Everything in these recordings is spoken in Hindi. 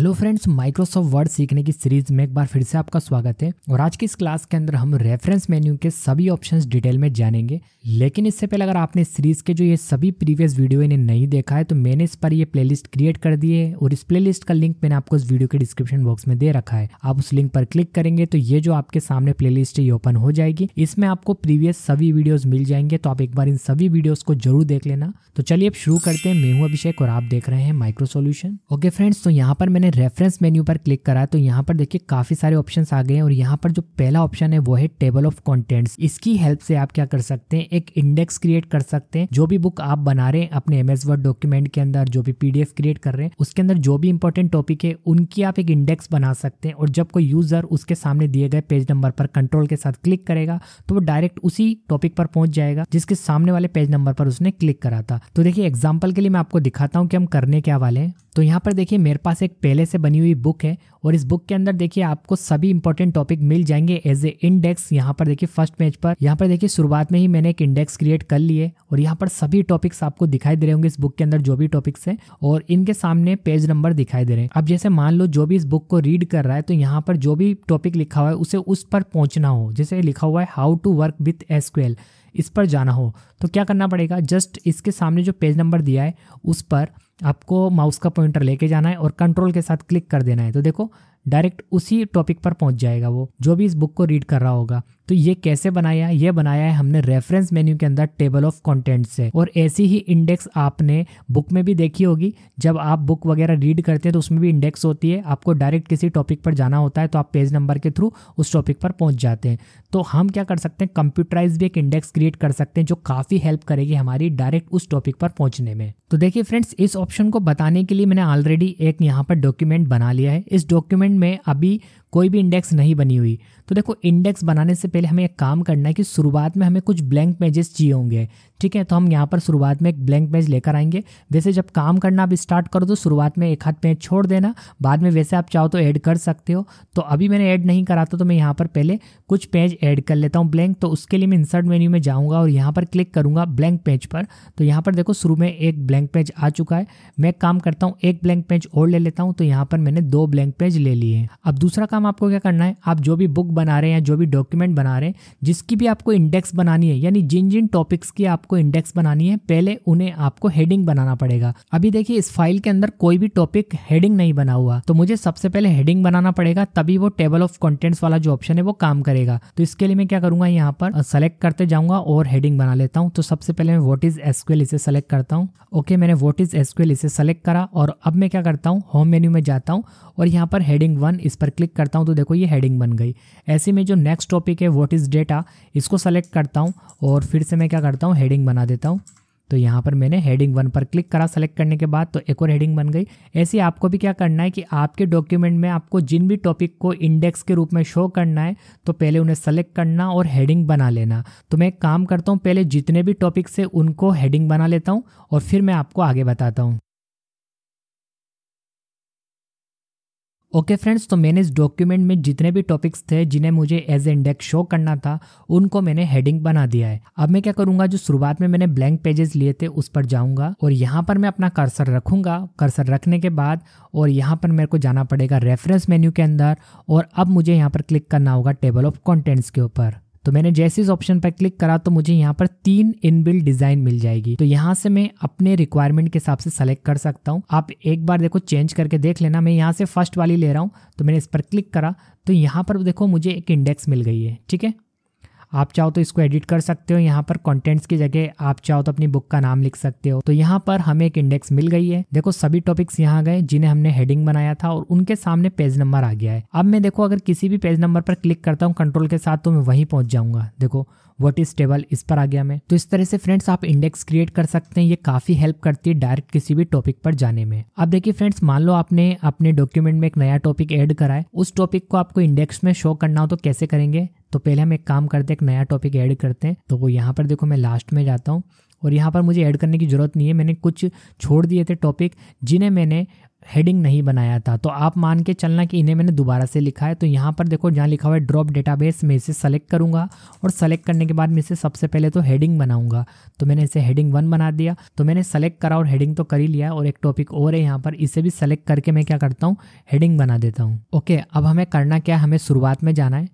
हेलो फ्रेंड्स माइक्रोसॉफ्ट वर्ड सीखने की सीरीज में एक बार फिर से आपका स्वागत है और आज की इस क्लास के अंदर हम रेफरेंस मेन्यू के सभी ऑप्शंस डिटेल में जानेंगे लेकिन इससे पहले अगर आपने सीरीज के जो ये सभी प्रीवियस वीडियो इन्हें नहीं देखा है तो मैंने इस पर ये प्लेलिस्ट क्रिएट कर दी है और इस प्ले का लिंक मैंने आपको इस वीडियो के डिस्क्रिप्शन बॉक्स में दे रखा है आप उस लिंक पर क्लिक करेंगे तो ये जो आपके सामने प्ले लिस्ट है ये ओपन हो जाएगी इसमें आपको प्रीवियस सभी वीडियोज मिल जाएंगे तो आप एक बार इन सभी वीडियोज को जरूर देख लेना तो चलिए अब शुरू करते हैं मेहू अभिषेक और आप देख रहे हैं माइक्रो सोल्यूशन ओके फ्रेंड्स तो यहाँ पर मैंने रेफरेंस मेन्यू पर क्लिक करा तो यहाँ पर देखिए काफ़ी सारे ऑप्शन आ गए हैं और यहाँ पर जो पहला ऑप्शन है वो है टेबल ऑफ कॉन्टेंट्स इसकी हेल्प से आप क्या कर सकते हैं एक इंडेक्स क्रिएट कर सकते हैं जो भी बुक आप बना रहे हैं अपने एमएस वर्ड डॉक्यूमेंट के अंदर जो भी पीडीएफ क्रिएट कर रहे हैं उसके अंदर जो भी इंपॉर्टेंट टॉपिक है उनकी आप एक इंडेक्स बना सकते हैं और जब कोई यूजर उसके सामने दिए गए पेज नंबर पर कंट्रोल के साथ क्लिक करेगा तो वो डायरेक्ट उसी टॉपिक पर पहुंच जाएगा जिसके सामने वाले पेज नंबर पर उसने क्लिक करा था तो देखिए एग्जाम्पल के लिए मैं आपको दिखाता हूँ कि हम करने क्या वाले हैं तो यहाँ पर देखिए मेरे पास एक पेज पहले से बनी हुई बुक है और इस बुक के अंदर देखिए आपको सभी इंपॉर्टेंट टॉपिक मिल जाएंगे एज ए इंडेक्स यहाँ पर देखिए फर्स्ट पेज पर यहाँ पर देखिए शुरुआत में ही मैंने एक इंडेक्स क्रिएट कर लिए और यहाँ पर सभी टॉपिक्स आपको दिखाई दे रहे होंगे इस बुक के अंदर जो भी टॉपिक्स है और इनके सामने पेज नंबर दिखाई दे रहे हैं अब जैसे मान लो जो भी इस बुक को रीड कर रहा है तो यहाँ पर जो भी टॉपिक लिखा हुआ है उसे उस पर पहुंचना हो जैसे लिखा हुआ है how to work with SQL इस पर जाना हो तो क्या करना पड़ेगा जस्ट इसके सामने जो पेज नंबर दिया है उस पर आपको माउस का पॉइंटर लेके जाना है और कंट्रोल के साथ क्लिक कर देना है तो देखो डायरेक्ट उसी टॉपिक पर पहुंच जाएगा वो जो भी इस बुक को रीड कर रहा होगा तो ये कैसे बनाया है ये बनाया है हमने रेफरेंस मेन्यू के अंदर टेबल ऑफ कॉन्टेंट से और ऐसी ही इंडेक्स आपने बुक में भी देखी होगी जब आप बुक वगैरह रीड करते हैं तो उसमें भी इंडेक्स होती है आपको डायरेक्ट किसी टॉपिक पर जाना होता है तो आप पेज नंबर के थ्रू उस टॉपिक पर पहुंच जाते हैं तो हम क्या कर सकते हैं कंप्यूटराइज भी एक इंडेक्स क्रिएट कर सकते हैं जो काफ़ी हेल्प करेगी हमारी डायरेक्ट उस टॉपिक पर पहुंचने में तो देखिए फ्रेंड्स इस ऑप्शन को बताने के लिए मैंने ऑलरेडी एक यहाँ पर डॉक्यूमेंट बना लिया है इस डॉक्यूमेंट में अभी कोई भी इंडेक्स नहीं बनी हुई तो देखो इंडेक्स बनाने से पहले हमें एक काम करना है कि शुरुआत में हमें कुछ ब्लैंक पेजेस चाहिए होंगे ठीक है तो हम यहाँ पर शुरुआत में एक ब्लैंक पेज लेकर आएंगे वैसे जब काम करना आप स्टार्ट करो तो शुरुआत में एक हाथ पेज छोड़ देना बाद में वैसे आप चाहो तो ऐड कर सकते हो तो अभी मैंने ऐड नहीं करा था तो मैं यहाँ पर पहले कुछ पेज ऐड कर लेता हूँ ब्लैंक तो उसके लिए मैं इंसर्ट मेन्यू में जाऊँगा और यहाँ पर क्लिक करूँगा ब्लैंक पेज पर तो यहाँ पर देखो शुरू में एक ब्लैंक पेज आ चुका है मैं काम करता हूँ एक ब्लैंक पेज और ले लेता हूँ तो यहाँ पर मैंने दो ब्लैंक पेज ले लिए अब दूसरा काम काम आपको क्या करना है आप जो भी बुक बना रहे हैं जो भी डॉक्यूमेंट बना रहे हैं जिसकी भी आपको इंडेक्स बनानी है यानी जिन जिन टॉपिक्स की आपको इंडेक्स बनानी है पहले उन्हें आपको हेडिंग बनाना पड़ेगा अभी देखिए इस फाइल के अंदर कोई भी टॉपिक हेडिंग नहीं बना हुआ तो मुझे सबसे पहले हेडिंग बनाना पड़ेगा तभी वो टेबल ऑफ कंटेंट्स वाला जो ऑप्शन है वो काम करेगा तो इसके लिए मैं क्या करूंगा यहाँ पर सेलेक्ट करते जाऊंगा और हेडिंग बना लेता हूँ तो सबसे पहले मैं वॉट इज एसक्यूएल इसे सेलेक्ट करता हूँ ओके मैंने वॉट इज एसक्यूएल इसे सेलेक्ट करा और अब मैं क्या करता हूँ होम मेन्यू में जाता हूँ और यहाँ पर हेडिंग वन इस पर क्लिक करता करता हूँ तो देखो ये हेडिंग बन गई ऐसे में जो नेक्स्ट टॉपिक है व्हाट इज़ डेटा इसको सेलेक्ट करता हूँ और फिर से मैं क्या करता हूँ हेडिंग बना देता हूँ तो यहाँ पर मैंने हेडिंग वन पर क्लिक करा सेलेक्ट करने के बाद तो एक और हेडिंग बन गई ऐसे आपको भी क्या करना है कि आपके डॉक्यूमेंट में आपको जिन भी टॉपिक को इंडेक्स के रूप में शो करना है तो पहले उन्हें सेलेक्ट करना और हेडिंग बना लेना तो मैं काम करता हूँ पहले जितने भी टॉपिक से उनको हेडिंग बना लेता हूँ और फिर मैं आपको आगे बताता हूँ ओके फ्रेंड्स तो मैंने इस डॉक्यूमेंट में जितने भी टॉपिक्स थे जिन्हें मुझे एज ए इंडेक्स शो करना था उनको मैंने हेडिंग बना दिया है अब मैं क्या करूंगा जो शुरुआत में मैंने ब्लैंक पेजेस लिए थे उस पर जाऊंगा और यहाँ पर मैं अपना कर्सर रखूंगा कर्सर रखने के बाद और यहाँ पर मेरे को जाना पड़ेगा रेफरेंस मेन्यू के अंदर और अब मुझे यहाँ पर क्लिक करना होगा टेबल ऑफ कॉन्टेंट्स के ऊपर तो मैंने जैसे इस ऑप्शन पर क्लिक करा तो मुझे यहाँ पर तीन इनबिल्ट डिजाइन मिल जाएगी तो यहाँ से मैं अपने रिक्वायरमेंट के हिसाब से सेलेक्ट कर सकता हूँ आप एक बार देखो चेंज करके देख लेना मैं यहाँ से फर्स्ट वाली ले रहा हूँ तो मैंने इस पर क्लिक करा तो यहाँ पर देखो मुझे एक इंडेक्स मिल गई है ठीक है आप चाहो तो इसको एडिट कर सकते हो यहाँ पर कंटेंट्स की जगह आप चाहो तो अपनी बुक का नाम लिख सकते हो तो यहाँ पर हमें एक इंडेक्स मिल गई है देखो सभी टॉपिक्स यहाँ गए जिन्हें हमने हेडिंग बनाया था और उनके सामने पेज नंबर आ गया है अब मैं देखो अगर किसी भी पेज नंबर पर क्लिक करता हूँ कंट्रोल के साथ तो मैं वहीं पहुंच जाऊंगा देखो वट इज टेबल इस पर आ गया मैं तो इस तरह से फ्रेंड्स आप इंडेक्स क्रिएट कर सकते हैं ये काफी हेल्प करती है डायरेक्ट किसी भी टॉपिक पर जाने में अब देखिए फ्रेंड्स मान लो आपने अपने डॉक्यूमेंट में एक नया टॉपिक ऐड करा है उस टॉपिक को आपको इंडेक्स में शो करना हो तो कैसे करेंगे तो पहले हम एक काम करते हैं एक नया टॉपिक ऐड करते हैं तो वो यहाँ पर देखो मैं लास्ट में जाता हूँ और यहाँ पर मुझे ऐड करने की ज़रूरत नहीं है मैंने कुछ छोड़ दिए थे टॉपिक जिन्हें मैंने हेडिंग नहीं बनाया था तो आप मान के चलना कि इन्हें मैंने दोबारा से लिखा है तो यहाँ पर देखो जहाँ लिखा हुआ है ड्रॉप डेटाबेस मैं इसे सेलेक्ट करूंगा और सेलेक्ट करने के बाद मैं इसे सबसे पहले तो हेडिंग बनाऊंगा तो मैंने इसे हेडिंग वन बना दिया तो मैंने सेलेक्ट करा और हेडिंग तो कर ही लिया और एक टॉपिक और है यहाँ पर इसे भी सेलेक्ट करके मैं क्या करता हूँ हेडिंग बना देता हूँ ओके अब हमें करना क्या है हमें शुरुआत में जाना है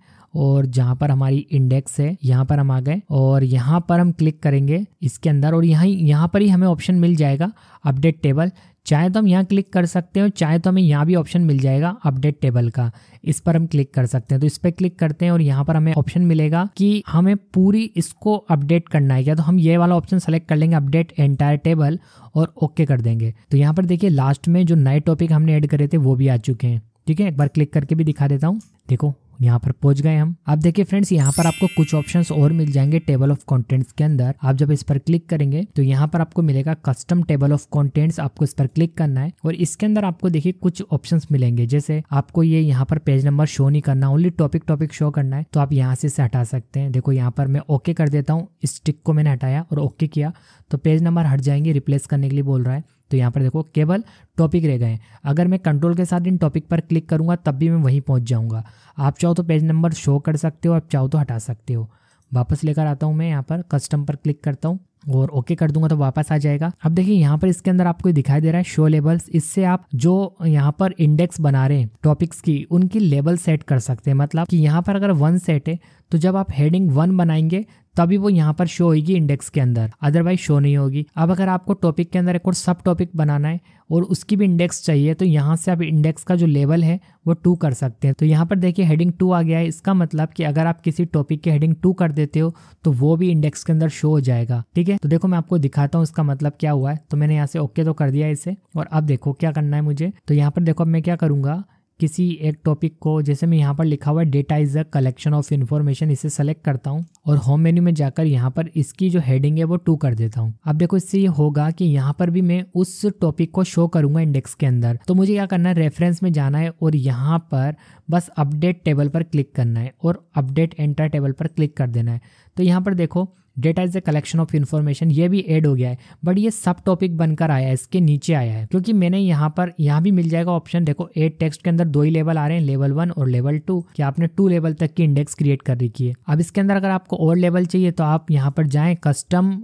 और जहाँ पर हमारी इंडेक्स है यहाँ पर हम आ गए और यहाँ पर हम क्लिक करेंगे इसके अंदर और यहाँ यहाँ पर ही हमें ऑप्शन मिल जाएगा अपडेट टेबल चाहे तो हम यहाँ क्लिक कर सकते हो चाहे तो हमें यहाँ भी ऑप्शन मिल जाएगा अपडेट टेबल का इस पर हम क्लिक कर सकते हैं तो इस पर क्लिक करते हैं और यहाँ पर हमें ऑप्शन मिलेगा कि हमें पूरी इसको अपडेट करना है क्या तो हम ये वाला ऑप्शन सेलेक्ट कर लेंगे अपडेट एंटायर टेबल और ओके कर देंगे तो यहाँ पर देखिए लास्ट में जो नए टॉपिक हमने ऐड करे थे वो भी आ चुके हैं ठीक है एक बार क्लिक करके भी दिखा देता हूँ देखो यहाँ पर पहुंच गए हम आप देखिए फ्रेंड्स यहाँ पर आपको कुछ ऑप्शन और मिल जाएंगे टेबल ऑफ कॉन्टेंट्स के अंदर आप जब इस पर क्लिक करेंगे तो यहाँ पर आपको मिलेगा कस्टम टेबल ऑफ कॉन्टेंट्स आपको इस पर क्लिक करना है और इसके अंदर आपको देखिए कुछ ऑप्शन मिलेंगे जैसे आपको ये यहाँ पर पेज नंबर शो नहीं करना ओनली टॉपिक टॉपिक शो करना है तो आप यहाँ से इसे हटा सकते हैं देखो यहाँ पर मैं ओके कर देता हूँ इस टिक को मैंने हटाया और ओके किया तो पेज नंबर हट जाएंगे रिप्लेस करने के लिए बोल रहा है तो यहाँ पर देखो केवल टॉपिक रह गए अगर मैं कंट्रोल के साथ इन टॉपिक पर क्लिक करूँगा तब भी मैं वहीं पहुँच जाऊँगा आप चाहो तो पेज नंबर शो कर सकते हो आप चाहो तो हटा सकते हो वापस लेकर आता हूँ मैं यहाँ पर कस्टम पर क्लिक करता हूँ और ओके कर दूंगा तो वापस आ जाएगा अब देखिए यहाँ पर इसके अंदर आपको दिखाई दे रहा है शो लेबल्स इससे आप जो यहाँ पर इंडेक्स बना रहे हैं टॉपिक्स की उनकी लेबल सेट कर सकते हैं मतलब कि यहाँ पर अगर वन सेट है तो जब आप हेडिंग वन बनाएंगे तभी वो यहाँ पर शो होगी इंडेक्स के अंदर अदरवाइज शो नहीं होगी अब अगर आपको टॉपिक के अंदर एक और सब टॉपिक बनाना है और उसकी भी इंडेक्स चाहिए तो यहाँ से आप इंडेक्स का जो लेवल है वो टू कर सकते हैं तो यहाँ पर देखिए हेडिंग टू आ गया है इसका मतलब कि अगर आप किसी टॉपिक की हेडिंग टू कर देते हो तो वो भी इंडेक्स के अंदर शो हो जाएगा ठीक है तो देखो मैं आपको दिखाता हूँ इसका मतलब क्या हुआ है तो मैंने यहाँ से ओके तो कर दिया इसे और अब देखो क्या करना है मुझे तो यहाँ पर देखो अब मैं क्या करूँगा किसी एक टॉपिक को जैसे मैं यहाँ पर लिखा हुआ है data is a collection of information इसे सेलेक्ट करता हूँ और होम मेन्यू में जाकर यहाँ पर इसकी जो हेडिंग है वो टू कर देता हूँ अब देखो इससे ये होगा कि यहाँ पर भी मैं उस टॉपिक को शो करूंगा इंडेक्स के अंदर तो मुझे क्या करना है रेफरेंस में जाना है और यहाँ पर बस अपडेट टेबल पर क्लिक करना है और अपडेट एंटर टेबल पर क्लिक कर देना है तो यहाँ पर देखो data is a collection of information ये भी एड हो गया है बट ये सब टॉपिक बनकर आया है इसके नीचे आया है क्योंकि मैंने यहाँ पर यहाँ भी मिल जाएगा ऑप्शन देखो एड टेक्स्ट के अंदर दो ही लेवल आ रहे हैं लेवल वन और लेवल टू कि आपने टू लेवल तक की इंडेक्स क्रिएट कर रखी है अब इसके अंदर अगर आपको और लेवल चाहिए तो आप यहाँ पर जाए कस्टम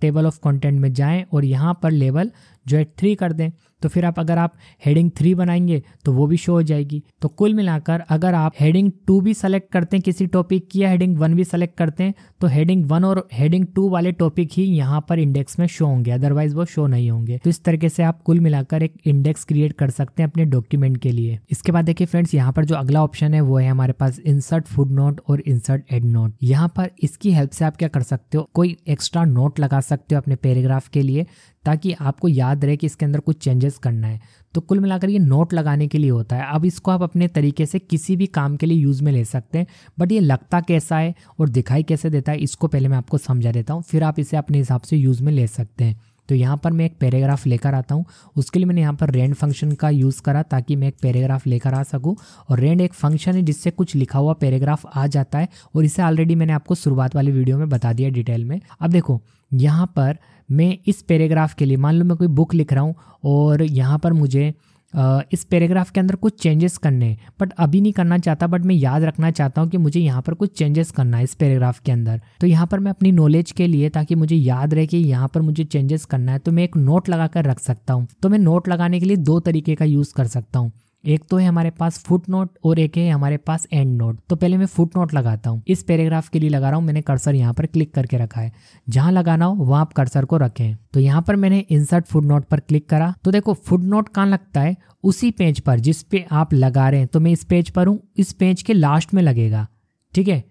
टेबल ऑफ कॉन्टेंट में जाए और यहाँ पर लेवल जो है थ्री कर दें तो फिर आप अगर आप हेडिंग थ्री बनाएंगे तो वो भी शो हो जाएगी तो कुल मिलाकर अगर आप हेडिंग टू भी सेलेक्ट करते हैं किसी टॉपिक की या हेडिंग वन भी सेलेक्ट करते हैं तो हेडिंग वन और हेडिंग टू वाले टॉपिक ही यहाँ पर इंडेक्स में शो होंगे अदरवाइज वो शो नहीं होंगे तो इस तरीके से आप कुल मिलाकर एक इंडेक्स क्रिएट कर सकते हैं अपने डॉक्यूमेंट के लिए इसके बाद देखिए फ्रेंड्स यहाँ पर जो अगला ऑप्शन है वो है हमारे पास इंसर्ट फूड नोट और इंसर्ट एड नोट यहाँ पर इसकी हेल्प से आप क्या कर सकते हो कोई एक्स्ट्रा नोट लगा सकते हो अपने पैराग्राफ के लिए ताकि आपको याद याद रहे कि इसके अंदर कुछ चेंजेस करना है तो कुल मिलाकर ये नोट लगाने के लिए होता है अब इसको आप अपने तरीके से किसी भी काम के लिए यूज़ में ले सकते हैं बट ये लगता कैसा है और दिखाई कैसे देता है इसको पहले मैं आपको समझा देता हूँ फिर आप इसे अपने हिसाब से यूज़ में ले सकते हैं तो यहाँ पर मैं एक पैराग्राफ लेकर आता हूँ उसके लिए मैंने यहाँ पर रेंड फंक्शन का यूज़ करा ताकि मैं एक पैराग्राफ लेकर आ सकूँ और रेंड एक फंक्शन है जिससे कुछ लिखा हुआ पैराग्राफ आ जाता है और इसे ऑलरेडी मैंने आपको शुरुआत वाली वीडियो में बता दिया डिटेल में अब देखो यहाँ पर मैं इस पैराग्राफ के लिए मान लो मैं कोई बुक लिख रहा हूँ और यहाँ पर मुझे इस पैराग्राफ के अंदर कुछ चेंजेस करने हैं बट अभी नहीं करना चाहता बट मैं याद रखना चाहता हूँ कि मुझे यहाँ पर कुछ चेंजेस करना है इस पैराग्राफ के अंदर तो यहाँ पर मैं अपनी नॉलेज के लिए ताकि मुझे याद रहे कि यहाँ पर मुझे चेंजेस करना है तो मैं एक नोट लगा कर रख सकता हूँ तो मैं नोट लगाने के लिए दो तरीके का यूज़ कर सकता हूँ एक तो है हमारे पास फुट नोट और एक है हमारे पास एंड नोट तो पहले मैं फुट नोट लगाता हूँ इस पैराग्राफ के लिए लगा रहा हूँ मैंने कर्सर यहाँ पर क्लिक करके रखा है जहाँ लगाना हो वहाँ आप कर्सर को रखें तो यहाँ पर मैंने इंसर्ट फुट नोट पर क्लिक करा तो देखो फुट नोट कहाँ लगता है उसी पेज पर जिस पे आप लगा रहे हैं तो मैं इस पेज पर हूँ इस पेज के लास्ट में लगेगा ठीक है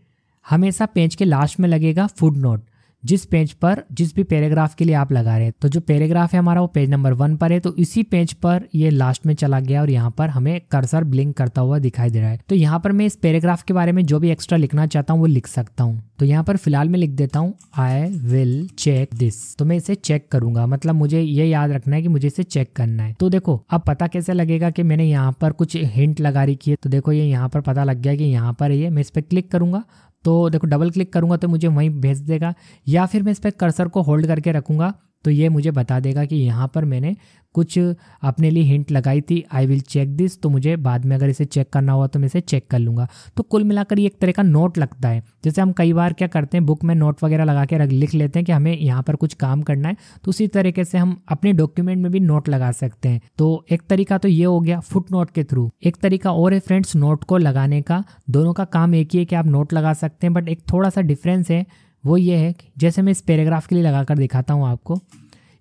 हमेशा पेज के लास्ट में लगेगा फुट नोट जिस पेज पर जिस भी पैराग्राफ के लिए आप लगा रहे हैं तो जो पैराग्राफ है हमारा वो पेज नंबर वन पर है तो इसी पेज पर ये लास्ट में चला गया और यहाँ पर हमें कर्सर ब्लिंक करता हुआ दिखाई दे रहा है तो यहाँ पर मैं इस पैराग्राफ के बारे में जो भी एक्स्ट्रा लिखना चाहता हूँ वो लिख सकता हूँ तो यहाँ पर फिलहाल मैं लिख देता हूँ आई विल चेक दिस तो मैं इसे चेक करूंगा मतलब मुझे ये याद रखना है कि मुझे इसे चेक करना है तो देखो अब पता कैसे लगेगा कि मैंने यहाँ पर कुछ हिंट लगा रही है तो देखो ये यहाँ पर पता लग गया कि यहाँ पर ये मैं इस पर क्लिक करूंगा तो देखो डबल क्लिक करूँगा तो मुझे वहीं भेज देगा या फिर मैं इस पर कर्सर को होल्ड करके रखूँगा तो ये मुझे बता देगा कि यहाँ पर मैंने कुछ अपने लिए हिंट लगाई थी आई विल चेक दिस तो मुझे बाद में अगर इसे चेक करना हुआ तो मैं इसे चेक कर लूँगा तो कुल मिलाकर ये एक तरह का नोट लगता है जैसे हम कई बार क्या करते हैं बुक में नोट वगैरह लगा के रख लिख लेते हैं कि हमें यहाँ पर कुछ काम करना है तो उसी तरीके से हम अपने डॉक्यूमेंट में भी नोट लगा सकते हैं तो एक तरीका तो ये हो गया फुट नोट के थ्रू एक तरीका और है फ्रेंड्स नोट को लगाने का दोनों का काम एक ही है कि आप नोट लगा सकते हैं बट एक थोड़ा सा डिफरेंस है वो ये है कि जैसे मैं इस पैराग्राफ के लिए लगा कर दिखाता हूँ आपको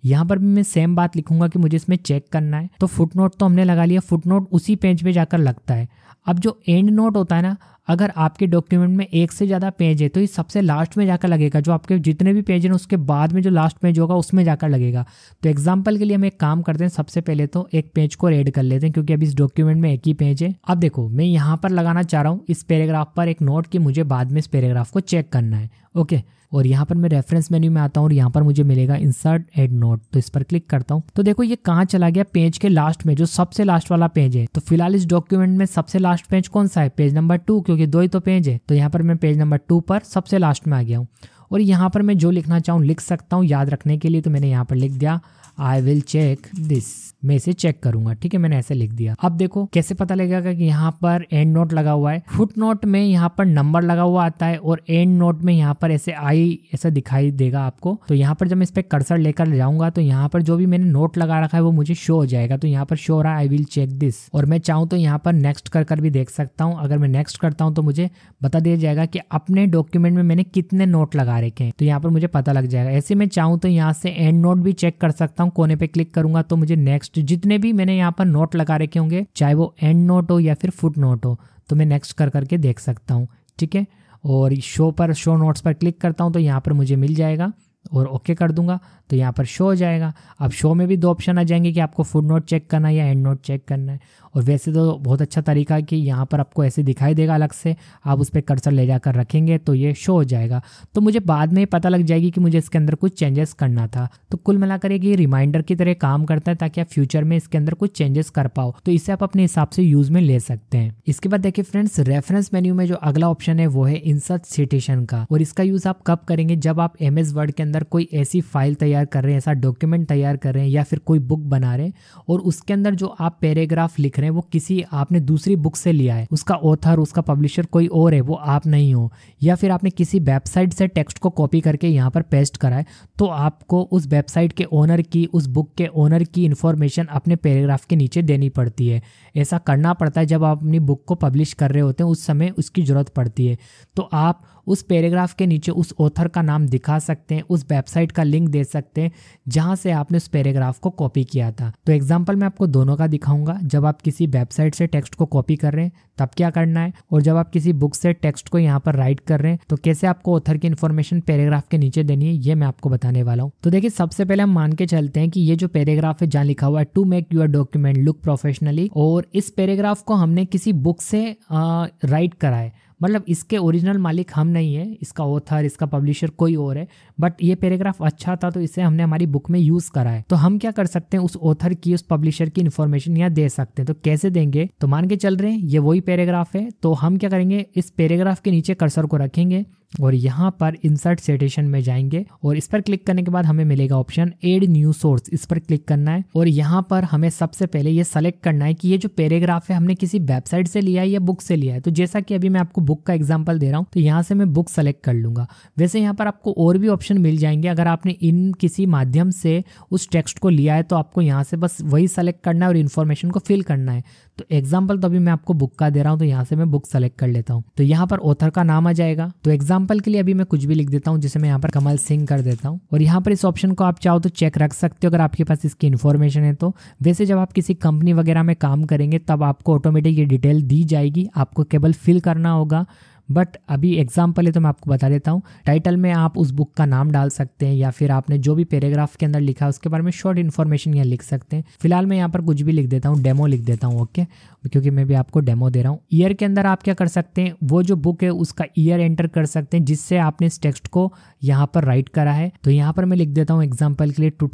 यहाँ पर भी मैं सेम बात लिखूंगा कि मुझे इसमें चेक करना है तो फुट नोट तो हमने लगा लिया फुट नोट उसी पेज पे जाकर लगता है अब जो एंड नोट होता है ना अगर आपके डॉक्यूमेंट में एक से ज़्यादा पेज है तो ये सबसे लास्ट में जाकर लगेगा जो आपके जितने भी पेज हैं उसके बाद में जो लास्ट पेज होगा उसमें जाकर लगेगा तो एग्जाम्पल के लिए हम एक काम करते हैं सबसे पहले तो एक पेज को रेड कर लेते हैं क्योंकि अभी इस डॉक्यूमेंट में एक ही पेज है अब देखो मैं यहाँ पर लगाना चाह रहा हूँ इस पैराग्राफ पर एक नोट कि मुझे बाद में इस पैराग्राफ को चेक करना है ओके और यहाँ पर मैं रेफरेंस मेन्यू में आता हूँ और यहाँ पर मुझे मिलेगा इंसर्ट एड नोट तो इस पर क्लिक करता हूँ तो देखो ये कहाँ चला गया पेज के लास्ट में जो सबसे लास्ट वाला पेज है तो फिलहाल इस डॉक्यूमेंट में सबसे लास्ट पेज कौन सा है पेज नंबर टू क्योंकि क्योंकि दो ही तो पेज है तो यहाँ पर मैं पेज नंबर टू पर सबसे लास्ट में आ गया हूँ और यहाँ पर मैं जो लिखना चाहूँ लिख सकता हूँ याद रखने के लिए तो मैंने यहाँ पर लिख दिया आई विल चेक दिस मैं इसे चेक करूंगा ठीक है मैंने ऐसे लिख दिया अब देखो कैसे पता लगेगा कि यहाँ पर एंड नोट लगा हुआ है फुट नोट में यहाँ पर नंबर लगा हुआ आता है और एंड नोट में यहाँ पर ऐसे आई ऐसा दिखाई देगा आपको तो यहाँ पर जब मैं इस पर कर्सर लेकर जाऊंगा तो यहाँ पर जो भी मैंने नोट लगा रखा है वो मुझे शो हो जाएगा तो यहाँ पर शो हो रहा है आई विल चेक दिस और मैं चाहूँ तो यहाँ पर नेक्स्ट कर कर भी देख सकता हूँ अगर मैं नेक्स्ट करता हूँ तो मुझे बता दिया जाएगा कि अपने डॉक्यूमेंट में मैंने कितने नोट लगा रखे हैं तो यहाँ पर मुझे पता लग जाएगा ऐसे में चाहूँ तो यहाँ से एंड नोट भी चेक कर सकता हूँ हूं कोने पे क्लिक करूंगा तो मुझे नेक्स्ट जितने भी मैंने यहाँ पर नोट लगा रखे होंगे चाहे वो एंड नोट हो या फिर फुट नोट हो तो मैं नेक्स्ट कर करके देख सकता हूँ ठीक है और शो पर शो नोट्स पर क्लिक करता हूँ तो यहाँ पर मुझे मिल जाएगा और ओके कर दूंगा तो यहाँ पर शो हो जाएगा अब शो में भी दो ऑप्शन आ जाएंगे कि आपको फुट नोट चेक करना है या एंड नोट चेक करना है और वैसे तो बहुत अच्छा तरीका है कि यहाँ पर आपको ऐसे दिखाई देगा अलग से आप उस पर कर्सर ले जाकर रखेंगे तो ये शो हो जाएगा तो मुझे बाद में पता लग जाएगी कि मुझे इसके अंदर कुछ चेंजेस करना था तो कुल मिलाकर ये रिमाइंडर की तरह काम करता है ताकि आप फ्यूचर में इसके अंदर कुछ चेंजेस कर पाओ तो इसे आप अपने हिसाब से यूज में ले सकते हैं इसके बाद देखिए फ्रेंड्स रेफरेंस मेन्यू में जो अगला ऑप्शन है वो है इंसर्ट सिटेशन का और इसका यूज आप कब करेंगे जब आप एम वर्ड के अंदर कोई ऐसी फाइल तैयार तैयार कर रहे हैं ऐसा डॉक्यूमेंट तैयार कर रहे हैं या फिर कोई बुक बना रहे हैं और उसके अंदर जो आप पैराग्राफ लिख रहे हैं वो किसी आपने दूसरी बुक से लिया है उसका ऑथर उसका पब्लिशर कोई और है वो आप नहीं हो या फिर आपने किसी वेबसाइट से टेक्स्ट को कॉपी करके यहाँ पर पेस्ट करा है तो आपको उस वेबसाइट के ओनर की उस बुक के ओनर की इन्फॉर्मेशन अपने पैराग्राफ के नीचे देनी पड़ती है ऐसा करना पड़ता है जब आप अपनी बुक को पब्लिश कर रहे होते हैं उस समय उसकी ज़रूरत पड़ती है तो आप उस पैराग्राफ के नीचे उस ऑथर का नाम दिखा सकते हैं उस वेबसाइट का लिंक दे सकते हैं जहां से आपने उस पैराग्राफ को कॉपी किया था तो एग्जाम्पल मैं आपको दोनों का दिखाऊंगा जब आप किसी वेबसाइट से टेक्स्ट को कॉपी कर रहे हैं तब क्या करना है और जब आप किसी बुक से टेक्स्ट को यहाँ पर राइट कर रहे हैं तो कैसे आपको ऑथर की इन्फॉर्मेशन पैराग्राफ के नीचे देनी है ये मैं आपको बताने वाला हूँ तो देखिए सबसे पहले हम मान के चलते हैं कि ये जो पैराग्राफ है जहाँ लिखा हुआ है to make your document look professionally और इस पैराग्राफ को हमने किसी बुक से राइट करा है मतलब इसके ओरिजिनल मालिक हम नहीं है इसका ऑथर इसका पब्लिशर कोई और है बट ये पैराग्राफ अच्छा था तो इसे हमने हमारी बुक में यूज़ करा है तो हम क्या कर सकते हैं उस ऑथर की उस पब्लिशर की इन्फॉर्मेशन यहाँ दे सकते हैं तो कैसे देंगे तो मान के चल रहे हैं ये वही पैराग्राफ है तो हम क्या करेंगे इस पैराग्राफ के नीचे कर्सर को रखेंगे और यहाँ पर इंसर्ट सेटेशन में जाएंगे और इस पर क्लिक करने के बाद हमें मिलेगा ऑप्शन एड न्यू सोर्स इस पर क्लिक करना है और यहाँ पर हमें सबसे पहले ये सेलेक्ट करना है कि ये जो पैराग्राफ है हमने किसी वेबसाइट से लिया है या बुक से लिया है तो जैसा कि अभी मैं आपको बुक का एग्जाम्पल दे रहा हूँ तो यहाँ से मैं बुक सेलेक्ट कर लूंगा वैसे यहाँ पर आपको और भी ऑप्शन मिल जाएंगे अगर आपने इन किसी माध्यम से उस टेक्स्ट को लिया है तो आपको यहाँ से बस वही सेलेक्ट करना है और इन्फॉर्मेशन को फिल करना है तो एग्जाम्पल तो अभी मैं आपको बुक का दे रहा हूँ तो यहाँ से मैं बुक सेलेक्ट कर लेता हूँ तो यहाँ पर ऑथर का नाम आ जाएगा तो एग्जाम्पल के लिए अभी मैं कुछ भी लिख देता हूँ जिसे मैं यहाँ पर कमल सिंह कर देता हूँ और यहाँ पर इस ऑप्शन को आप चाहो तो चेक रख सकते हो अगर आपके पास इसकी इन्फॉर्मेशन है तो वैसे जब आप किसी कंपनी वगैरह में काम करेंगे तब आपको ऑटोमेटिक ये डिटेल दी जाएगी आपको केवल फिल करना होगा बट अभी एग्जाम्पल है तो मैं आपको बता देता हूँ टाइटल में आप उस बुक का नाम डाल सकते हैं या फिर आपने जो भी पैराग्राफ के अंदर लिखा है उसके बारे में शॉर्ट इन्फॉर्मेशन यहाँ लिख सकते हैं फिलहाल मैं यहाँ पर कुछ भी लिख देता हूँ डेमो लिख देता हूँ ओके क्योंकि मैं भी आपको डेमो दे रहा हूँ ईयर के अंदर आप क्या कर सकते हैं वो जो बुक है उसका ईयर एंटर कर सकते हैं जिससे आपने इस टेक्स्ट को यहाँ पर राइट करा है तो यहाँ पर मैं लिख देता हूँ एग्जाम्पल के लिए टू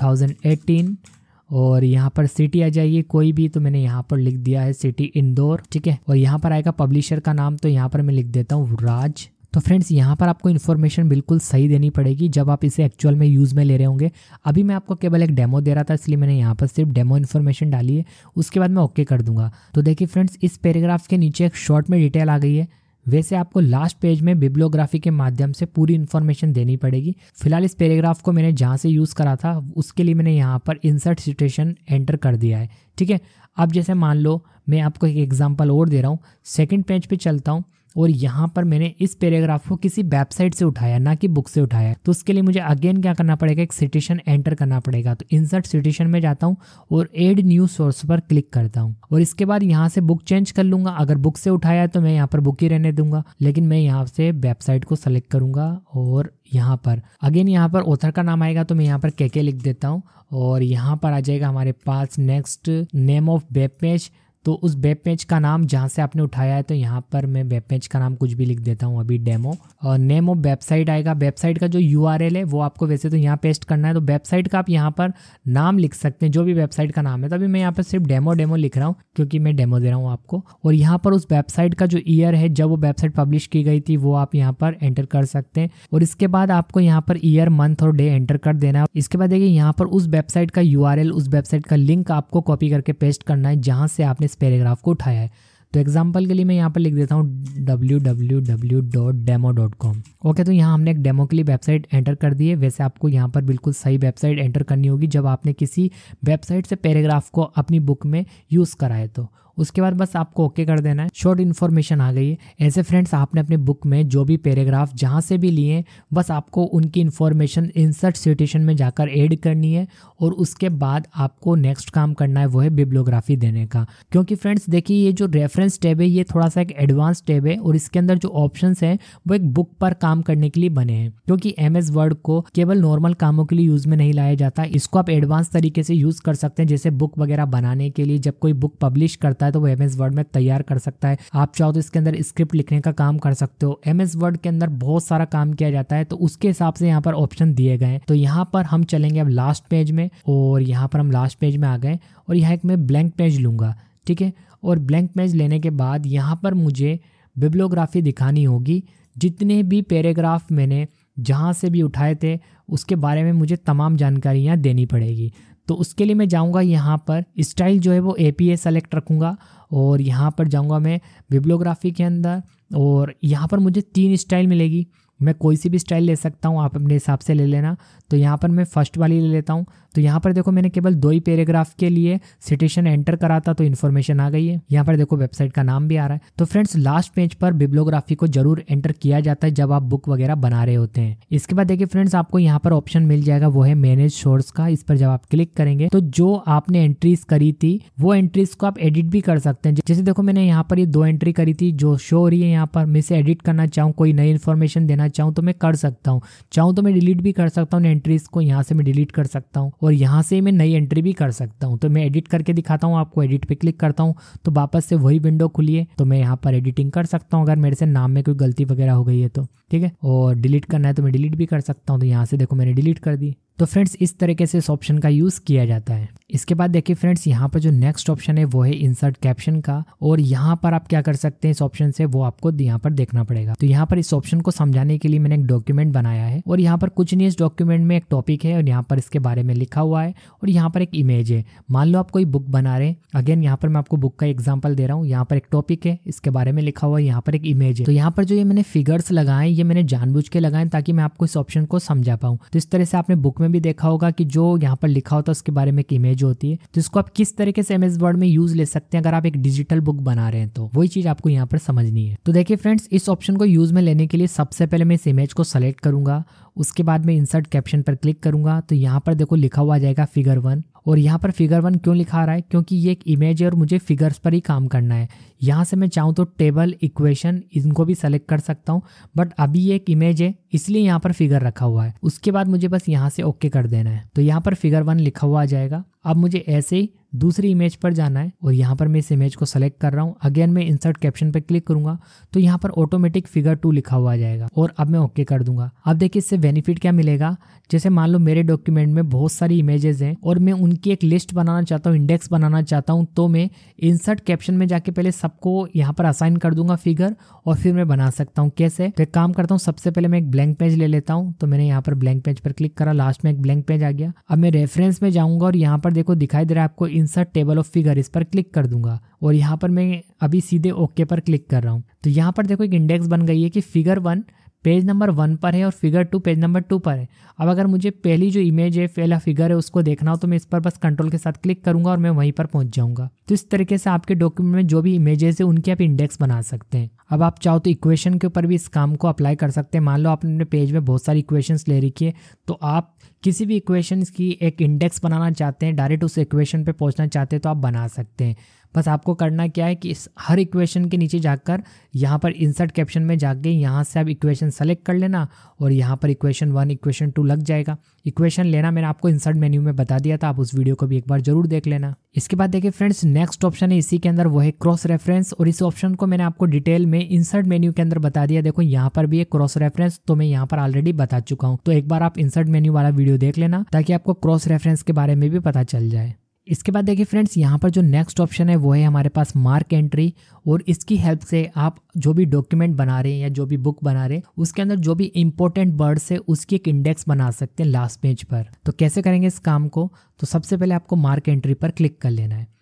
और यहाँ पर सिटी आ जाइए कोई भी तो मैंने यहाँ पर लिख दिया है सिटी इंदौर ठीक है और यहाँ पर आएगा पब्लिशर का नाम तो यहाँ पर मैं लिख देता हूँ राज तो फ्रेंड्स यहाँ पर आपको इन्फॉर्मेशन बिल्कुल सही देनी पड़ेगी जब आप इसे एक्चुअल में यूज़ में ले रहे होंगे अभी मैं आपको केवल एक डेमो दे रहा था इसलिए मैंने यहाँ पर सिर्फ डेमो इन्फॉर्मेशन डाली है उसके बाद मैं ओके कर दूंगा तो देखिए फ्रेंड्स इस पैराग्राफ के नीचे एक शॉर्ट में डिटेल आ गई है वैसे आपको लास्ट पेज में बिब्लोग्राफी के माध्यम से पूरी इन्फॉर्मेशन देनी पड़ेगी फिलहाल इस पैराग्राफ को मैंने जहाँ से यूज़ करा था उसके लिए मैंने यहाँ पर इंसर्ट सिटेशन एंटर कर दिया है ठीक है अब जैसे मान लो मैं आपको एक एग्जाम्पल और दे रहा हूँ सेकेंड पेज पर चलता हूँ और यहाँ पर मैंने इस पैराग्राफ को किसी वेबसाइट से उठाया ना कि बुक से उठाया तो उसके लिए मुझे अगेन क्या करना पड़ेगा एक सिटेशन एंटर करना पड़ेगा तो इंसर्ट सिटेशन में जाता हूँ और एड न्यू सोर्स पर क्लिक करता हूँ और इसके बाद यहाँ से बुक चेंज कर लूंगा अगर बुक से उठाया तो मैं यहाँ पर बुक ही रहने दूंगा लेकिन मैं यहाँ से वेबसाइट को सेलेक्ट करूंगा और यहाँ पर अगेन यहाँ पर ऑथर का नाम आएगा तो मैं यहाँ पर के लिख देता हूँ और यहाँ पर आ जाएगा हमारे पास next name of web page तो उस वेब पेज का नाम जहाँ से आपने उठाया है तो यहाँ पर मैं वेब पेज का नाम कुछ भी लिख देता हूँ अभी डेमो और नेम ऑफ वेबसाइट आएगा वेबसाइट का जो यू है वो आपको वैसे तो यहाँ पेस्ट करना है तो वेबसाइट का आप यहाँ पर नाम लिख सकते हैं जो भी वेबसाइट का नाम है अभी मैं यहाँ पर सिर्फ डेमो डेमो लिख रहा हूँ क्योंकि मैं डेमो दे रहा हूँ आपको और यहाँ पर उस वेबसाइट का जो ईयर है जब वो वेबसाइट पब्लिश की गई थी वो आप यहाँ पर एंटर कर सकते हैं और इसके बाद आपको यहाँ पर ईयर मंथ और डे एंटर कर देना है इसके बाद देखिए यहाँ पर उस वेबसाइट का यू उस वेबसाइट का लिंक आपको कॉपी करके पेस्ट करना है जहाँ से आपने इस पैराग्राफ को उठाया है तो एग्जाम्पल के लिए मैं यहाँ पर लिख देता हूँ W W W dot demo dot com okay तो यहाँ हमने एक डेमो के लिए वेबसाइट एंटर कर दी है वैसे आपको यहाँ पर बिल्कुल सही वेबसाइट एंटर करनी होगी जब आपने किसी वेबसाइट से पैराग्राफ को अपनी बुक में यूज़ कराए तो उसके बाद बस आपको ओके कर देना है शॉर्ट इन्फॉर्मेशन आ गई ऐसे फ्रेंड्स आपने अपने बुक में जो भी पैराग्राफ जहाँ से भी लिए बस आपको उनकी इन्फॉर्मेशन इंसर्ट सिटेशन में जाकर एड करनी है और उसके बाद आपको नेक्स्ट काम करना है वो है बिब्लोग्राफी देने का क्योंकि फ्रेंड्स देखिए ये जो रेफरेंस टैब है ये थोड़ा सा एक एडवांस टैब है और इसके अंदर जो ऑप्शन है वो एक बुक पर काम करने के लिए बने हैं क्योंकि एम एस वर्ड को केवल नॉर्मल कामों के लिए यूज में नहीं लाया जाता इसको आप एडवांस तरीके से यूज कर सकते हैं जैसे बुक वगैरह बनाने के लिए जब कोई बुक पब्लिश करता है तो वो एम वर्ड में तैयार कर सकता है आप चाहो तो इसके अंदर स्क्रिप्ट लिखने का काम कर सकते हो एम वर्ड के अंदर बहुत सारा काम किया जाता है तो उसके हिसाब से यहाँ पर ऑप्शन दिए गए तो यहाँ पर हम चलेंगे अब लास्ट पेज में और यहाँ पर हम लास्ट पेज में आ गए और यहाँ एक मैं ब्लैंक पेज लूँगा ठीक है और ब्लैंक पेज लेने के बाद यहाँ पर मुझे बिब्लोग्राफी दिखानी होगी जितने भी पैराग्राफ मैंने जहाँ से भी उठाए थे उसके बारे में मुझे तमाम जानकारियाँ देनी पड़ेगी तो उसके लिए मैं जाऊँगा यहाँ पर स्टाइल जो है वो ए पी ए सेलेक्ट रखूँगा और यहाँ पर जाऊँगा मैं बिब्लोग्राफी के अंदर और यहाँ पर मुझे तीन स्टाइल मिलेगी मैं कोई सी भी स्टाइल ले सकता हूँ आप अपने हिसाब से ले लेना तो यहाँ पर मैं फर्स्ट वाली ले लेता हूँ तो यहाँ पर देखो मैंने केवल दो ही पैराग्राफ के लिए सिटेशन एंटर करा था तो इन्फॉर्मेशन आ गई है यहाँ पर देखो वेबसाइट का नाम भी आ रहा है तो फ्रेंड्स लास्ट पेज पर बिब्लोग्राफी को जरूर एंटर किया जाता है जब आप बुक वगैरह बना रहे होते हैं इसके बाद देखिए फ्रेंड्स आपको यहाँ पर ऑप्शन मिल जाएगा वो है मैनेज सोर्स का इस पर जब आप क्लिक करेंगे तो जो आपने एंट्रीज करी थी वो एंट्रीज को आप एडिट भी कर सकते हैं जैसे देखो मैंने यहाँ पर ये दो एंट्री करी थी जो शो हो रही है यहाँ पर मैं इसे एडिट करना चाहूँ कोई नई इन्फॉर्मेशन देना करना चाहूँ तो मैं कर सकता हूँ चाहूँ तो मैं डिलीट भी कर सकता हूँ एंट्रीज को यहाँ से मैं डिलीट कर सकता हूँ और यहाँ से मैं नई एंट्री भी कर सकता हूँ तो मैं एडिट करके दिखाता हूँ आपको एडिट पे क्लिक करता हूँ तो वापस से वही विंडो खुली है तो मैं यहाँ पर एडिटिंग कर सकता हूँ अगर मेरे से नाम में कोई गलती वगैरह हो गई है तो ठीक है और डिलीट करना है तो मैं डिलीट भी कर सकता हूँ तो यहाँ से देखो मैंने डिलीट कर दी तो फ्रेंड्स इस तरीके से इस ऑप्शन का यूज़ किया जाता है इसके बाद देखिए फ्रेंड्स यहाँ पर जो नेक्स्ट ऑप्शन है वो है इंसर्ट कैप्शन का और यहाँ पर आप क्या कर सकते हैं इस ऑप्शन से वो आपको यहाँ पर देखना पड़ेगा तो यहाँ पर इस ऑप्शन को समझाने के लिए मैंने एक डॉक्यूमेंट बनाया है और यहाँ पर कुछ नहीं इस डॉक्यूमेंट में एक टॉपिक है और यहाँ पर इसके बारे में लिखा हुआ है और यहाँ पर एक इमेज है मान लो आप कोई बुक बना रहे हैं अगेन यहाँ पर मैं आपको बुक का एग्जाम्पल दे रहा हूँ यहाँ पर एक टॉपिक है इसके बारे में लिखा हुआ है यहाँ पर एक इमेज है तो यहाँ पर जो ये मैंने फिगर्स लगाए ये ये मैंने जानबूझ के लगाए ताकि मैं आपको इस ऑप्शन को समझा पाऊँ तो इस तरह से आपने बुक में भी देखा होगा कि जो यहाँ पर लिखा होता है उसके बारे में एक इमेज होती है तो इसको आप किस तरीके से एमएस वर्ड में यूज ले सकते हैं अगर आप एक डिजिटल बुक बना रहे हैं तो वही चीज आपको यहाँ पर समझनी है तो देखिए फ्रेंड्स इस ऑप्शन को यूज में लेने के लिए सबसे पहले मैं इस इमेज को सेलेक्ट करूंगा उसके बाद मैं इंसर्ट कैप्शन पर क्लिक करूंगा तो यहाँ पर देखो लिखा हुआ जाएगा फिगर वन और यहाँ पर फिगर वन क्यों लिखा रहा है क्योंकि ये एक इमेज है और मुझे फिगर्स पर ही काम करना है यहाँ से मैं चाहूँ तो टेबल इक्वेशन इनको भी सेलेक्ट कर सकता हूँ बट अभी ये एक इमेज है इसलिए यहाँ पर फिगर रखा हुआ है उसके बाद मुझे बस यहाँ से ओके कर देना है तो यहाँ पर फिगर वन लिखा हुआ आ जाएगा अब मुझे ऐसे ही दूसरी इमेज पर जाना है और यहाँ पर मैं इस इमेज को सेलेक्ट कर रहा हूँ अगेन मैं इंसर्ट कैप्शन पर क्लिक करूंगा तो यहाँ पर ऑटोमेटिक फिगर टू लिखा हुआ जाएगा और अब मैं ओके कर दूंगा अब देखिए इससे बेनिफिट क्या मिलेगा जैसे मान लो मेरे डॉक्यूमेंट में बहुत सारी इमेजेस हैं और मैं उनकी एक लिस्ट बनाना चाहता हूँ इंडेक्स बनाना चाहता हूँ तो मैं इंसर्ट कैप्शन में जाके पहले सबको यहाँ पर असाइन कर दूंगा फिगर और फिर मैं बना सकता हूँ कैसे तो एक काम करता हूँ सबसे पहले मैं एक ब्लैंक पेज ले लेता हूँ तो मैंने यहाँ पर ब्लैंक पेज पर क्लिक करा लास्ट में एक ब्लैंक पेज आ गया अब मैं रेफरेंस में जाऊंगा और यहाँ पर देखो दिखाई दे रहा है आपको इंसर्ट टेबल ऑफ फिगर इस पर क्लिक कर दूंगा और यहाँ पर मैं अभी सीधे ओके पर क्लिक कर रहा हूँ तो यहाँ पर देखो एक इंडेक्स बन गई है कि figure one page number one पर है और figure two page number two पर है अब अगर मुझे पहली जो इमेज है पहला फिगर है उसको देखना हो तो मैं इस पर बस कंट्रोल के साथ क्लिक करूंगा और मैं वहीं पर पहुंच जाऊंगा तो इस तरीके से आपके डॉक्यूमेंट में जो भी इमेजेस है उनकी आप इंडेक्स बना सकते हैं अब आप चाहो तो इक्वेशन के ऊपर भी इस काम को अप्लाई कर सकते हैं मान लो आपने अपने पेज में बहुत सारी इक्वेशंस ले रखी है तो आप किसी भी इक्वेशन की एक इंडेक्स बनाना चाहते हैं डायरेक्ट उस इक्वेशन पर पहुँचना चाहते हैं तो आप बना सकते हैं बस आपको करना क्या है कि इस हर इक्वेशन के नीचे जाकर यहाँ पर इंसर्ट कैप्शन में जाके यहाँ से आप इक्वेशन सेलेक्ट कर लेना और यहाँ पर इक्वेशन वन इक्वेशन टू लग जाएगा इक्वेशन लेना मैंने आपको इंसर्ट मेन्यू में बता दिया था आप उस वीडियो को भी एक बार जरूर देख लेना इसके बाद देखिए फ्रेंड्स नेक्स्ट ऑप्शन है इसी के अंदर वो है क्रॉस रेफरेंस और इस ऑप्शन को मैंने आपको डिटेल में इंसर्ट मेन्यू के अंदर बता दिया देखो यहाँ पर भी एक क्रॉस रेफरेंस तो मैं यहाँ पर ऑलरेडी बता चुका हूँ तो एक बार आप इंसर्ट मेन्यू वाला वीडियो देख लेना ताकि आपको क्रॉस रेफरेंस के बारे में भी पता चल जाए इसके बाद देखिए फ्रेंड्स यहाँ पर जो नेक्स्ट ऑप्शन है वो है हमारे पास मार्क एंट्री और इसकी हेल्प से आप जो भी डॉक्यूमेंट बना रहे हैं या जो भी बुक बना रहे हैं उसके अंदर जो भी इंपॉर्टेंट वर्ड्स है उसकी एक इंडेक्स बना सकते हैं लास्ट पेज पर तो कैसे करेंगे इस काम को तो सबसे पहले आपको मार्क एंट्री पर क्लिक कर लेना है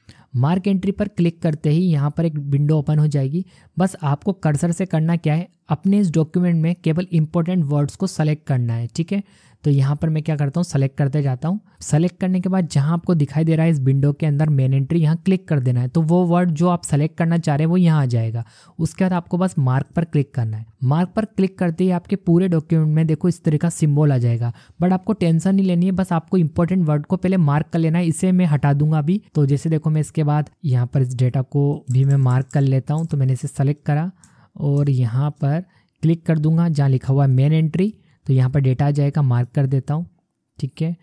मार्क एंट्री पर क्लिक करते ही यहाँ पर एक विंडो ओपन हो जाएगी बस आपको कर्सर से करना क्या है अपने इस डॉक्यूमेंट में केवल इंपॉर्टेंट वर्ड्स को सेलेक्ट करना है ठीक है तो यहाँ पर मैं क्या करता हूँ सेलेक्ट करते जाता हूँ सेलेक्ट करने के बाद जहाँ आपको दिखाई दे रहा है इस विंडो के अंदर मेन एंट्री यहाँ क्लिक कर देना है तो वो वर्ड जो आप सेलेक्ट करना चाह रहे हैं वो यहाँ आ जाएगा उसके बाद आपको बस मार्क पर क्लिक करना है मार्क पर क्लिक करते ही आपके पूरे डॉक्यूमेंट में देखो इस तरह का सिम्बॉल आ जाएगा बट आपको टेंशन नहीं लेनी है बस आपको इंपॉर्टेंट वर्ड को पहले मार्क कर लेना है इसे मैं हटा दूंगा अभी तो जैसे देखो मैं इसके बाद यहाँ पर इस डेटा को भी मैं मार्क कर लेता हूँ तो मैंने इसे सेलेक्ट करा और यहाँ पर क्लिक कर दूंगा जहाँ लिखा हुआ है मेन एंट्री तो यहाँ पर डेटा आ जाएगा मार्क कर देता हूँ ठीक है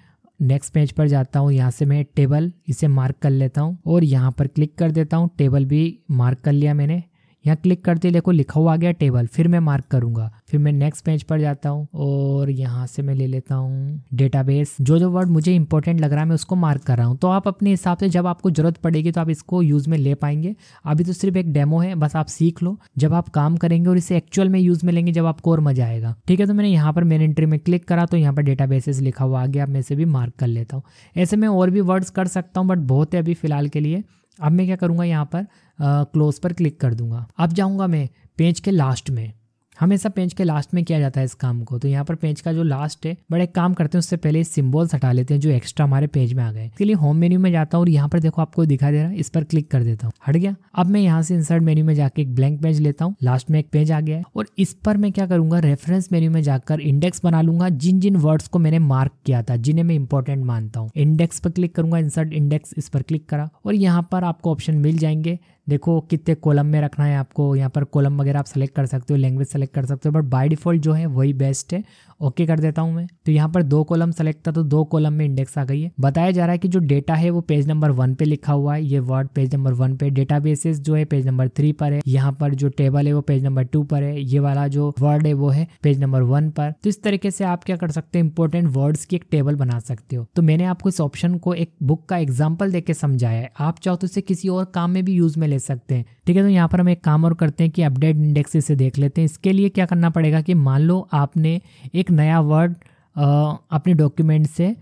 नेक्स्ट पेज पर जाता हूँ यहाँ से मैं टेबल इसे मार्क कर लेता हूँ और यहाँ पर क्लिक कर देता हूँ टेबल भी मार्क कर लिया मैंने यहाँ क्लिक करते देखो लिखा हुआ आ गया टेबल फिर मैं मार्क करूंगा फिर मैं नेक्स्ट पेज पर जाता हूँ और यहाँ से मैं ले लेता हूँ डेटाबेस जो जो वर्ड मुझे इंपॉर्टेंट लग रहा है मैं उसको मार्क कर रहा हूँ तो आप अपने हिसाब से जब आपको जरूरत पड़ेगी तो आप इसको यूज़ में ले पाएंगे अभी तो सिर्फ एक डेमो है बस आप सीख लो जब आप काम करेंगे और इसे एक्चुअल में यूज़ में लेंगे जब आपको और मजा आएगा ठीक है तो मैंने यहाँ पर मेन एंट्री में क्लिक करा तो यहाँ पर डेटा लिखा हुआ आ गया मैं इसे भी मार्क कर लेता हूँ ऐसे में और भी वर्ड्स कर सकता हूँ बट बहुत है अभी फिलहाल के लिए अब मैं क्या करूँगा यहाँ पर क्लोज पर क्लिक कर दूंगा अब जाऊंगा मैं पेज के लास्ट में हमेशा पेज के लास्ट में किया जाता है इस काम को तो यहाँ पर पेज का जो लास्ट है बड़े काम करते हैं उससे पहले सिम्बॉल्स हटा लेते हैं जो एक्स्ट्रा हमारे पेज में आ गए इसके लिए होम मेन्यू में जाता हूँ और यहाँ पर देखो आपको दिखा दे रहा है इस पर क्लिक कर देता हूँ हट गया अब मैं यहाँ से इंसर्ट मेन्यू में जाकर एक ब्लैंक पेज लेता हूँ लास्ट में एक पेज आ गया है और इस पर मैं क्या करूंगा रेफरेंस मेन्यू में जाकर इंडेक्स बना लूंगा जिन जिन वर्ड्स को मैंने मार्क किया था जिन्हें मैं इंपॉर्टेंट मानता हूँ इंडेक्स पर क्लिक करूंगा इंसर्ट इंडेक्स इस पर क्लिक करा और यहाँ पर आपको ऑप्शन मिल जाएंगे देखो कितने कॉलम में रखना है आपको यहाँ पर कॉलम वगैरह आप सेलेक्ट कर सकते हो लैंग्वेज सेलेक्ट कर सकते हो बट बाय डिफ़ॉल्ट जो है वही बेस्ट है ओके कर देता हूँ मैं तो यहाँ पर दो कॉलम सेलेक्ट था तो दो कॉलम में इंडेक्स आ गई है बताया जा रहा है कि जो डेटा है वो पेज नंबर वन पे लिखा हुआ है ये वर्ड पेज नंबर वन पे डेटा जो है पेज नंबर थ्री पर है यहाँ पर जो टेबल है वो पेज नंबर टू पर है ये वाला जो वर्ड है वो है पेज नंबर वन पर तो इस तरीके से आप क्या कर सकते हो इंपॉर्टेंट वर्ड्स की एक टेबल बना सकते हो तो मैंने आपको इस ऑप्शन को एक बुक का एग्जाम्पल देकर समझाया है आप चाहो तो इसे किसी और काम में भी यूज में ले भेज सकते हैं ठीक है तो यहाँ पर हम एक काम और करते हैं कि अपडेट इंडेक्स इसे देख लेते हैं इसके लिए क्या करना पड़ेगा कि मान लो आपने एक नया वर्ड अपने डॉक्यूमेंट से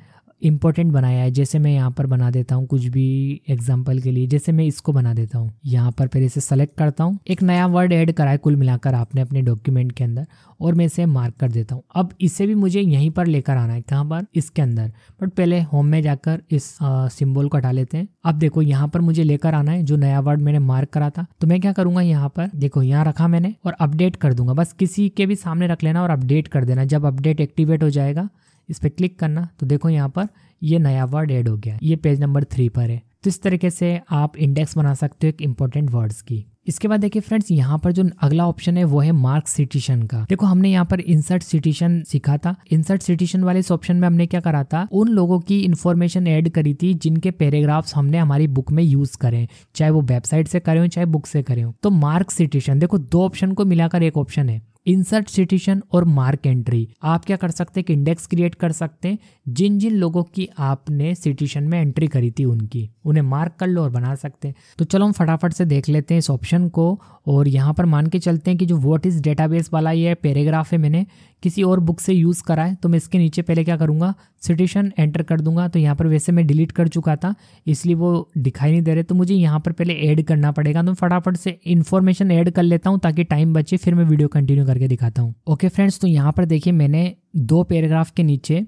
इम्पोर्टेंट बनाया है जैसे मैं यहाँ पर बना देता हूँ कुछ भी एग्जाम्पल के लिए जैसे मैं इसको बना देता हूँ यहाँ पर फिर इसे सेलेक्ट करता हूँ एक नया वर्ड ऐड करा है कुल मिलाकर आपने अपने डॉक्यूमेंट के अंदर और मैं इसे मार्क कर देता हूँ अब इसे भी मुझे यहीं पर लेकर आना है कहाँ पर इसके अंदर बट पहले होम में जाकर इस सिम्बोल को हटा लेते हैं अब देखो यहाँ पर मुझे लेकर आना है जो नया वर्ड मैंने मार्क करा था तो मैं क्या करूंगा यहाँ पर देखो यहाँ रखा मैंने और अपडेट कर दूंगा बस किसी के भी सामने रख लेना और अपडेट कर देना जब अपडेट एक्टिवेट हो जाएगा इस पर क्लिक करना तो देखो यहाँ पर ये नया वर्ड ऐड हो गया ये पेज नंबर थ्री पर है तो इस तरीके से आप इंडेक्स बना सकते हो एक इम्पोर्टेंट वर्ड्स की इसके बाद देखिए फ्रेंड्स यहाँ पर जो अगला ऑप्शन है वो है मार्क सिटीशन का देखो हमने यहाँ पर इंसर्ट सिटीशन सीखा था इंसर्ट सिटीशन वाले इस ऑप्शन में हमने क्या करा था उन लोगों की इन्फॉर्मेशन ऐड करी थी जिनके पैराग्राफ्स हमने हमारी बुक में यूज करें चाहे वो वेबसाइट से करें चाहे बुक से करें तो मार्क सिटीशन देखो दो ऑप्शन को मिलाकर एक ऑप्शन है इंसर्ट सिटीशन और मार्क एंट्री आप क्या कर सकते हैं कि इंडेक्स क्रिएट कर सकते हैं जिन जिन लोगों की आपने सिटीशन में एंट्री करी थी उनकी उन्हें मार्क कर लो और बना सकते हैं तो चलो हम फटाफट से देख लेते हैं इस ऑप्शन को और यहाँ पर मान के चलते हैं कि जो वॉट इज़ डेटाबेस वाला ये पैराग्राफ है मैंने किसी और बुक से यूज़ करा है तो मैं इसके नीचे पहले क्या करूँगा सिटेशन एंटर कर दूंगा तो यहाँ पर वैसे मैं डिलीट कर चुका था इसलिए वो दिखाई नहीं दे रहे तो मुझे यहाँ पर पहले ऐड करना पड़ेगा तो फटाफट से इन्फॉर्मेशन ऐड कर लेता हूँ ताकि टाइम बचे फिर मैं वीडियो कंटिन्यू करके दिखाता हूँ ओके फ्रेंड्स तो यहाँ पर देखिए मैंने दो पैराग्राफ के नीचे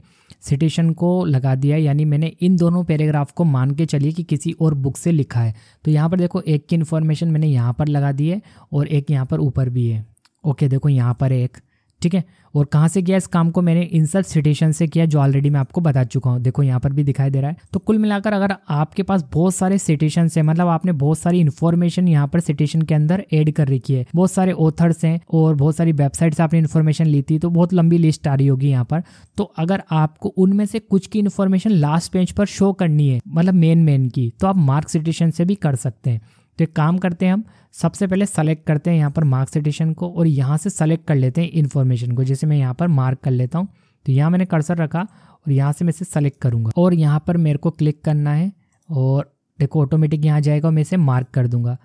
सिटेशन को लगा दिया यानी मैंने इन दोनों पैराग्राफ को मान के चलिए कि किसी और बुक से लिखा है तो यहाँ पर देखो एक की इन्फॉर्मेशन मैंने यहाँ पर लगा दी है और एक यहाँ पर ऊपर भी है ओके देखो यहाँ पर एक ठीक है और कहाँ से किया इस काम को मैंने इंसर्ट सिटेशन से किया जो ऑलरेडी मैं आपको बता चुका हूँ देखो यहाँ पर भी दिखाई दे रहा है तो कुल मिलाकर अगर आपके पास बहुत सारे सिटेशन है मतलब आपने बहुत सारी इन्फॉर्मेशन यहाँ पर सिटेशन के अंदर एड कर रखी है बहुत सारे ऑथर्स हैं और बहुत सारी वेबसाइट से आपने इन्फॉर्मेशन ली थी तो बहुत लंबी लिस्ट आ रही होगी यहाँ पर तो अगर आपको उनमें से कुछ की इन्फॉर्मेशन लास्ट पेज पर शो करनी है मतलब मेन मेन की तो आप मार्क सिटेशन से भी कर सकते हैं तो एक काम करते हैं हम सबसे पहले सेलेक्ट करते हैं यहाँ पर मार्क्स एडिशन को और यहाँ से सेलेक्ट कर लेते हैं इन्फॉर्मेशन को जैसे मैं यहाँ पर मार्क कर लेता हूँ तो यहाँ मैंने कर्सर रखा और यहाँ से मैं इसे सेलेक्ट करूँगा और यहाँ पर मेरे को क्लिक करना है और देखो ऑटोमेटिक यहाँ जाएगा मैं इसे मार्क कर दूँगा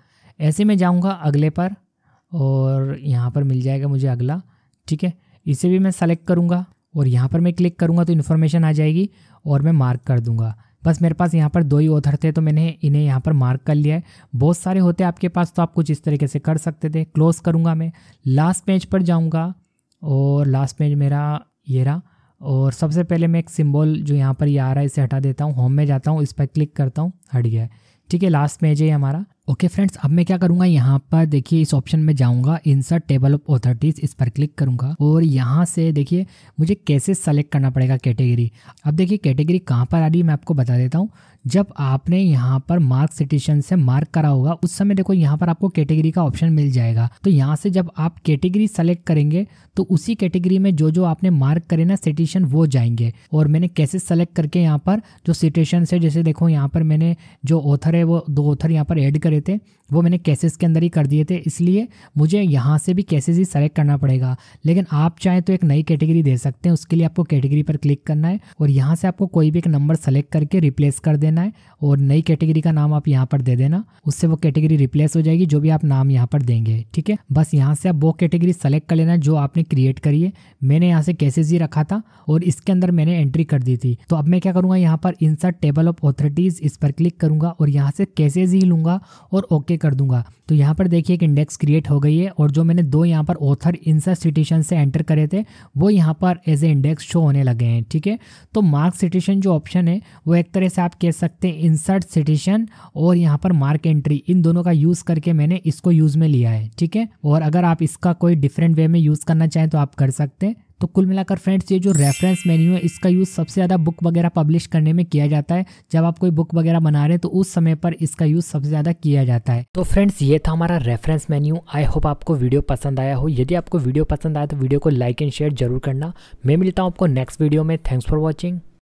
ऐसे मैं जाऊँगा अगले पर और यहाँ पर मिल जाएगा मुझे अगला ठीक है इसे भी मैं सेलेक्ट करूँगा और यहाँ पर मैं क्लिक करूँगा तो इन्फॉर्मेशन आ जाएगी और मैं मार्क कर दूँगा बस मेरे पास यहाँ पर दो ही ऑथर थे तो मैंने इन्हें यहाँ पर मार्क कर लिया है बहुत सारे होते आपके पास तो आप कुछ इस तरीके से कर सकते थे क्लोज करूँगा मैं लास्ट पेज पर जाऊँगा और लास्ट पेज मेरा ये रहा और सबसे पहले मैं एक सिंबल जो यहाँ पर ये आ रहा है इसे हटा देता हूँ होम में जाता हूँ इस पर क्लिक करता हूँ हट गया है ठीक है लास्ट पेज है हमारा ओके फ्रेंड्स अब मैं क्या करूँगा यहाँ पर देखिए इस ऑप्शन में जाऊंगा इंसर्ट टेबल ऑफ ऑथोरिटीज़ इस पर क्लिक करूंगा और यहाँ से देखिए मुझे कैसे सेलेक्ट करना पड़ेगा कैटेगरी अब देखिए कैटेगरी कहाँ पर आ रही है मैं आपको बता देता हूँ जब आपने यहाँ पर मार्क सिटीशन से मार्क करा होगा उस समय देखो यहाँ पर आपको कैटेगरी का ऑप्शन मिल जाएगा तो यहाँ से जब आप कैटेगरी सेलेक्ट करेंगे तो उसी कैटेगरी में जो जो आपने मार्क करे ना सिटीशन वो जाएंगे और मैंने कैसे सेलेक्ट करके यहाँ पर जो सिटेशन है जैसे देखो यहाँ पर मैंने जो ऑथर है वो दो ऑथर यहाँ पर एड करे रहे थे वो मैंने केसेस के अंदर ही कर दिए थे इसलिए मुझे यहाँ से भी केसेस ही सेलेक्ट करना पड़ेगा लेकिन आप चाहें तो एक नई कैटेगरी दे सकते हैं उसके लिए आपको कैटेगरी पर क्लिक करना है और यहाँ से आपको कोई भी एक नंबर सेलेक्ट करके रिप्लेस कर देना है और नई कैटेगरी का नाम आप यहाँ पर दे देना उससे वो कैटेगरी रिप्लेस हो जाएगी जो भी आप नाम यहाँ पर देंगे ठीक है बस यहाँ से आप वो कैटेगरी सेलेक्ट कर लेना है जो आपने क्रिएट करी है मैंने यहाँ से केसेज ही रखा था और इसके अंदर मैंने एंट्री कर दी थी तो अब मैं क्या करूँगा यहाँ पर इंसर्ट टेबल ऑफ ऑथोरिटीज़ इस पर क्लिक करूँगा और यहाँ से केसेज ही लूँगा और ओके ओके कर दूंगा तो यहाँ पर देखिए एक इंडेक्स क्रिएट हो गई है और जो मैंने दो यहाँ पर ऑथर इंसर्ट सिटेशन से एंटर करे थे वो यहाँ पर एज ए इंडेक्स शो होने लगे हैं ठीक है तो मार्क सिटेशन जो ऑप्शन है वो एक तरह से आप कह सकते हैं इंसर्ट सिटेशन और यहाँ पर मार्क एंट्री इन दोनों का यूज़ करके मैंने इसको यूज़ में लिया है ठीक है और अगर आप इसका कोई डिफरेंट वे में यूज़ करना चाहें तो आप कर सकते हैं तो कुल मिलाकर फ्रेंड्स ये जो रेफरेंस मेन्यू है इसका यूज़ सबसे ज़्यादा बुक वगैरह पब्लिश करने में किया जाता है जब आप कोई बुक वगैरह बना रहे हैं तो उस समय पर इसका यूज़ सबसे ज़्यादा किया जाता है तो फ्रेंड्स ये था हमारा रेफरेंस मेन्यू आई होप आपको वीडियो पसंद आया हो यदि आपको वीडियो पसंद आया तो वीडियो को लाइक एंड शेयर जरूर करना मैं मिलता हूँ आपको नेक्स्ट वीडियो में थैंक्स फॉर वॉचिंग